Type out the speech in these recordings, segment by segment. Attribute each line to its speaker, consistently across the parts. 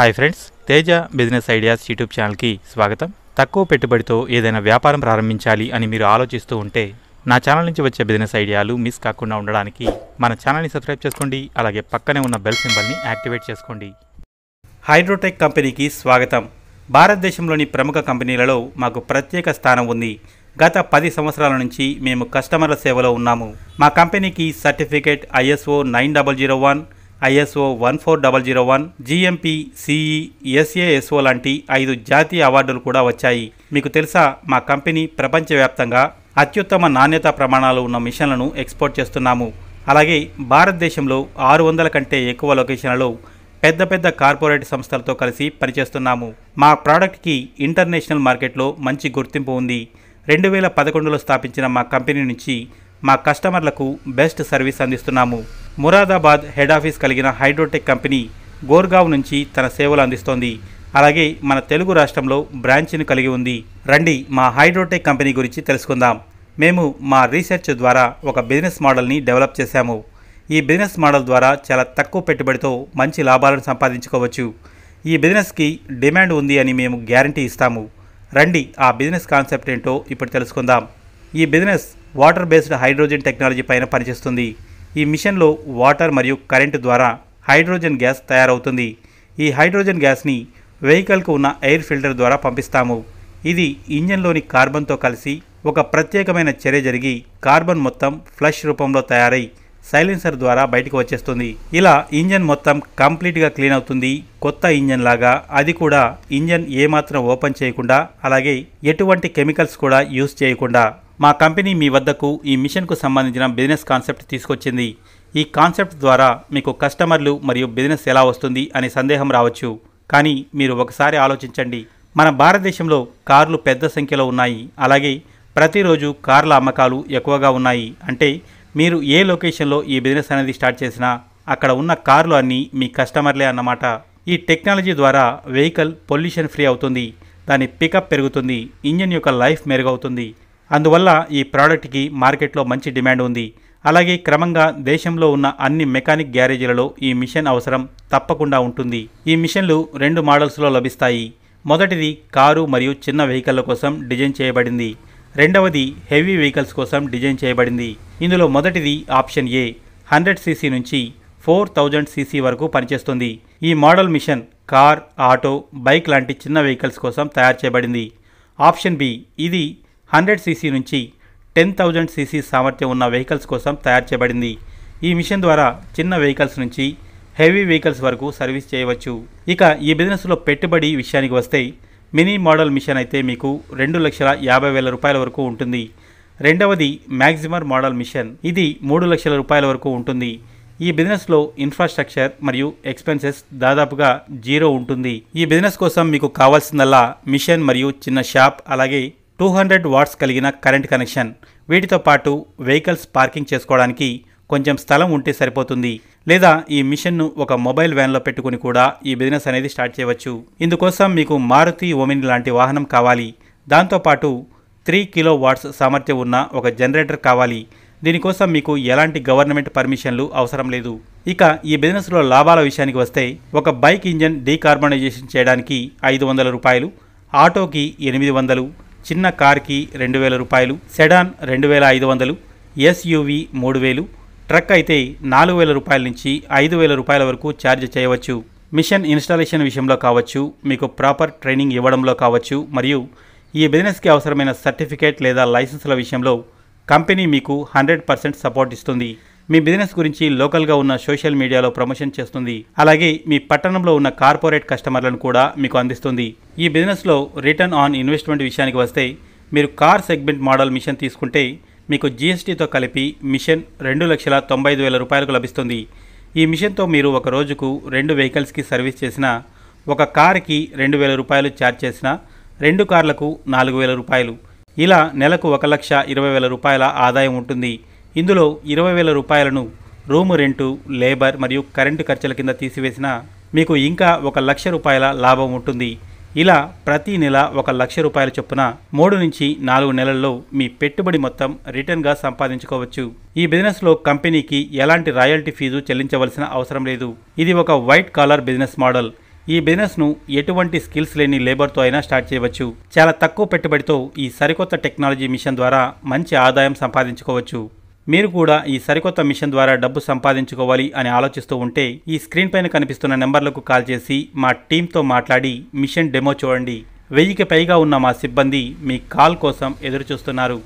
Speaker 1: hi friends Teja business ideas YouTube ఛానల్కి స్వాగతం తక్కువ పెట్టుబడితో ఏదైనా వ్యాపారం ప్రారంభించాలి అని మీరు ఆలోచిస్తూ ఉంటే నా ఛానల్ నుంచి వచ్చే బిజినెస్ ఐడియాలు మిస్ కాకుండా ఉండడానికి మన ఛానల్ని సబ్స్క్రైబ్ చేసుకోండి అలాగే పక్కనే ఉన్న బెల్ సింబల్ని యాక్టివేట్ చేసుకోండి హైడ్రోటెక్ కంపెనీకి స్వాగతం భారతదేశంలోని ప్రముఖ కంపెనీలలో మాకు ప్రత్యేక స్థానం ఉంది గత పది సంవత్సరాల నుంచి మేము కస్టమర్ల సేవలో ఉన్నాము మా కంపెనీకి certificate ISO nine double zero one ISO one four double zero one GMP CE SASO లాంటి ఐదు జాతీయ అవార్డులు కూడా వచ్చాయి మీకు తెలుసా మా కంపెనీ ప్రపంచవ్యాప్తంగా అత్యుత్తమ నాణ్యత ప్రమాణాలు ఉన్న మిషన్లను ఎక్స్పోర్ట్ చేస్తున్నాము అలాగే భారతదేశంలో ఆరు వందల కంటే ఎక్కువ లొకేషన్లలో పెద్ద పెద్ద కార్పొరేట్ సంస్థలతో కలిసి పనిచేస్తున్నాము మా ప్రోడక్ట్కి ఇంటర్నేషనల్ మార్కెట్లో మంచి గుర్తింపు ఉంది రెండు వేల పదకొండులో స్థాపించిన మా కంపెనీ నుంచి మా కస్టమర్లకు బెస్ట్ సర్వీస్ అందిస్తున్నాము మురాదాబాద్ హెడ్ ఆఫీస్ కలిగిన హైడ్రోటెక్ కంపెనీ గోర్గావ్ నుంచి తన సేవలు అందిస్తోంది అలాగే మన తెలుగు రాష్ట్రంలో బ్రాంచ్ను కలిగి ఉంది రండి మా హైడ్రోటెక్ కంపెనీ గురించి తెలుసుకుందాం మేము మా రీసెర్చ్ ద్వారా ఒక బిజినెస్ మోడల్ని డెవలప్ చేశాము ఈ బిజినెస్ మోడల్ ద్వారా చాలా తక్కువ పెట్టుబడితో మంచి లాభాలను సంపాదించుకోవచ్చు ఈ బిజినెస్కి డిమాండ్ ఉంది అని మేము గ్యారంటీ ఇస్తాము రండి ఆ బిజినెస్ కాన్సెప్ట్ ఏంటో ఇప్పుడు తెలుసుకుందాం ఈ business water based hydrogen technology పైన పనిచేస్తుంది ఈ మిషన్లో వాటర్ మరియు కరెంటు ద్వారా హైడ్రోజన్ గ్యాస్ తయారవుతుంది ఈ హైడ్రోజన్ గ్యాస్ని వెహికల్కు ఉన్న ఎయిర్ ఫిల్టర్ ద్వారా పంపిస్తాము ఇది ఇంజన్లోని కార్బన్తో కలిసి ఒక ప్రత్యేకమైన చర్య జరిగి కార్బన్ మొత్తం ఫ్లష్ రూపంలో తయారై సైలెన్సర్ ద్వారా బయటకు వచ్చేస్తుంది ఇలా ఇంజన్ మొత్తం కంప్లీట్గా క్లీన్ అవుతుంది కొత్త ఇంజన్ లాగా అది కూడా ఇంజన్ ఏమాత్రం ఓపెన్ చేయకుండా అలాగే ఎటువంటి కెమికల్స్ కూడా యూజ్ చేయకుండా మా కంపెనీ మీ వద్దకు ఈ మిషన్కు సంబంధించిన బిజినెస్ కాన్సెప్ట్ తీసుకొచ్చింది ఈ కాన్సెప్ట్ ద్వారా మీకు కస్టమర్లు మరియు బిజినెస్ ఎలా వస్తుంది అనే సందేహం రావచ్చు కానీ మీరు ఒకసారి ఆలోచించండి మన భారతదేశంలో కార్లు పెద్ద సంఖ్యలో ఉన్నాయి అలాగే ప్రతిరోజు కార్ల అమ్మకాలు ఎక్కువగా ఉన్నాయి అంటే మీరు ఏ లొకేషన్లో ఈ బిజినెస్ అనేది స్టార్ట్ చేసినా అక్కడ ఉన్న కార్లు అన్నీ మీ కస్టమర్లే అన్నమాట ఈ టెక్నాలజీ ద్వారా వెహికల్ పొల్యూషన్ ఫ్రీ అవుతుంది దాని పికప్ పెరుగుతుంది ఇంజన్ యొక్క లైఫ్ మెరుగవుతుంది అందువల్ల ఈ ప్రోడక్ట్కి మార్కెట్లో మంచి డిమాండ్ ఉంది అలాగే క్రమంగా దేశంలో ఉన్న అన్ని మెకానిక్ గ్యారేజీలలో ఈ మిషన్ అవసరం తప్పకుండా ఉంటుంది ఈ మిషన్లు రెండు మోడల్స్లో లభిస్తాయి మొదటిది కారు మరియు చిన్న వెహికల్ల కోసం డిజైన్ చేయబడింది రెండవది హెవీ వెహికల్స్ కోసం డిజైన్ చేయబడింది ఇందులో మొదటిది ఆప్షన్ ఏ హండ్రెడ్ సీసీ నుంచి ఫోర్ థౌజండ్ సీసీ వరకు పనిచేస్తుంది ఈ model machine car auto bike లాంటి చిన్న వెహికల్స్ కోసం తయారు చేయబడింది ఆప్షన్ బి ఇది హండ్రెడ్ సీసీ నుంచి టెన్ థౌజండ్ సీసీ సామర్థ్యం ఉన్న వెహికల్స్ కోసం తయారు చేయబడింది ఈ మిషన్ ద్వారా చిన్న వెహికల్స్ నుంచి హెవీ వెహికల్స్ వరకు సర్వీస్ చేయవచ్చు ఇక ఈ బిజినెస్లో పెట్టుబడి విషయానికి వస్తే మినీ మోడల్ మిషన్ అయితే మీకు రెండు లక్షల యాభై వేల రూపాయల వరకు ఉంటుంది రెండవది మ్యాక్సిమర్ మోడల్ మిషన్ ఇది మూడు లక్షల రూపాయల వరకు ఉంటుంది ఈ బిజినెస్లో ఇన్ఫ్రాస్ట్రక్చర్ మరియు ఎక్స్పెన్సెస్ దాదాపుగా జీరో ఉంటుంది ఈ బిజినెస్ కోసం మీకు కావాల్సిందల్లా మిషన్ మరియు చిన్న షాప్ అలాగే టూ హండ్రెడ్ వాట్స్ కలిగిన కరెంట్ కనెక్షన్ వీటితో పాటు వెహికల్స్ పార్కింగ్ చేసుకోవడానికి కొంచెం స్థలం ఉంటే సరిపోతుంది లేదా ఈ మిషన్ను ఒక మొబైల్ వ్యాన్లో పెట్టుకుని కూడా ఈ బిజినెస్ అనేది స్టార్ట్ చేయవచ్చు ఇందుకోసం మీకు మారుతి ఓమిని లాంటి వాహనం కావాలి దాంతోపాటు త్రీ కిలో వాట్స్ సామర్థ్యం ఉన్న ఒక జనరేటర్ కావాలి దీనికోసం మీకు ఎలాంటి గవర్నమెంట్ పర్మిషన్లు అవసరం లేదు ఇక ఈ బిజినెస్లో లాభాల విషయానికి వస్తే ఒక బైక్ ఇంజన్ డీకార్బనైజేషన్ చేయడానికి ఐదు వందల రూపాయలు ఆటోకి ఎనిమిది వందలు చిన్న కార్కి రెండు వేల రూపాయలు సెడాన్ రెండు వేల ఐదు వందలు ఎస్యూవి మూడు వేలు ట్రక్ అయితే నాలుగు వేల రూపాయల నుంచి ఐదు వేల రూపాయల వరకు ఛార్జ్ చేయవచ్చు మిషన్ ఇన్స్టాలేషన్ విషయంలో కావచ్చు మీకు ప్రాపర్ ట్రైనింగ్ ఇవ్వడంలో కావచ్చు మరియు ఈ బిజినెస్కి అవసరమైన సర్టిఫికేట్ లేదా లైసెన్స్ల విషయంలో కంపెనీ మీకు హండ్రెడ్ పర్సెంట్ సపోర్ట్ ఇస్తుంది మీ బిజినెస్ గురించి లోకల్గా ఉన్న సోషల్ మీడియాలో ప్రమోషన్ చేస్తుంది అలాగే మీ పట్టణంలో ఉన్న కార్పొరేట్ కస్టమర్లను కూడా మీకు అందిస్తుంది ఈ బిజినెస్లో రిటర్న్ ఆన్ ఇన్వెస్ట్మెంట్ విషయానికి వస్తే మీరు కార్ సెగ్మెంట్ మోడల్ మిషన్ తీసుకుంటే మీకు జిఎస్టీతో కలిపి మిషన్ రెండు లక్షల తొంభై ఐదు వేల రూపాయలకు లభిస్తుంది ఈ మిషన్తో మీరు ఒక రోజుకు రెండు వెహికల్స్కి సర్వీస్ చేసిన ఒక కార్కి రెండు వేల రూపాయలు ఛార్జ్ చేసిన రెండు కార్లకు నాలుగు వేల రూపాయలు ఇలా నెలకు ఒక లక్ష ఇరవై వేల రూపాయల ఆదాయం ఉంటుంది ఇందులో ఇరవై వేల రూపాయలను రూము రెంటు లేబర్ మరియు కరెంటు ఖర్చుల కింద తీసివేసిన మీకు ఇంకా ఒక లక్ష రూపాయల లాభం ఉంటుంది ఇలా ప్రతి నెల ఒక లక్ష రూపాయల చొప్పున మూడు నుంచి నాలుగు నెలల్లో మీ పెట్టుబడి మొత్తం రిటర్న్గా సంపాదించుకోవచ్చు ఈ బిజినెస్లో కంపెనీకి ఎలాంటి రాయల్టీ ఫీజు చెల్లించవలసిన అవసరం లేదు ఇది ఒక వైట్ కాలర్ బిజినెస్ మోడల్ ఈ బిజినెస్ను ఎటువంటి స్కిల్స్ లేని లేబర్తో అయినా స్టార్ట్ చేయవచ్చు చాలా తక్కువ పెట్టుబడితో ఈ సరికొత్త టెక్నాలజీ మిషన్ ద్వారా మంచి ఆదాయం సంపాదించుకోవచ్చు మీరు కూడా ఈ సరికొత్త మిషన్ ద్వారా డబ్బు సంపాదించుకోవాలి అని ఆలోచిస్తూ ఉంటే ఈ స్క్రీన్ పైన కనిపిస్తున్న నెంబర్లకు కాల్ చేసి మా టీంతో మాట్లాడి మిషన్ డెమో చూడండి వెయ్యికి పైగా ఉన్న మా సిబ్బంది మీ కాల్ కోసం ఎదురుచూస్తున్నారు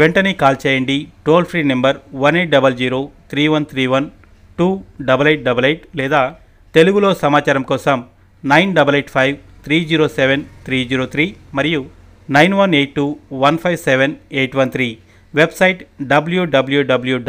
Speaker 1: వెంటనే కాల్ చేయండి toll free number one eight double zero three one three one two double eight double eight లేదా తెలుగులో సమాచారం కోసం nine double eight five three zero seven three zero three మరియు nine one eight two one five seven eight one three website www.hydrotech.co.in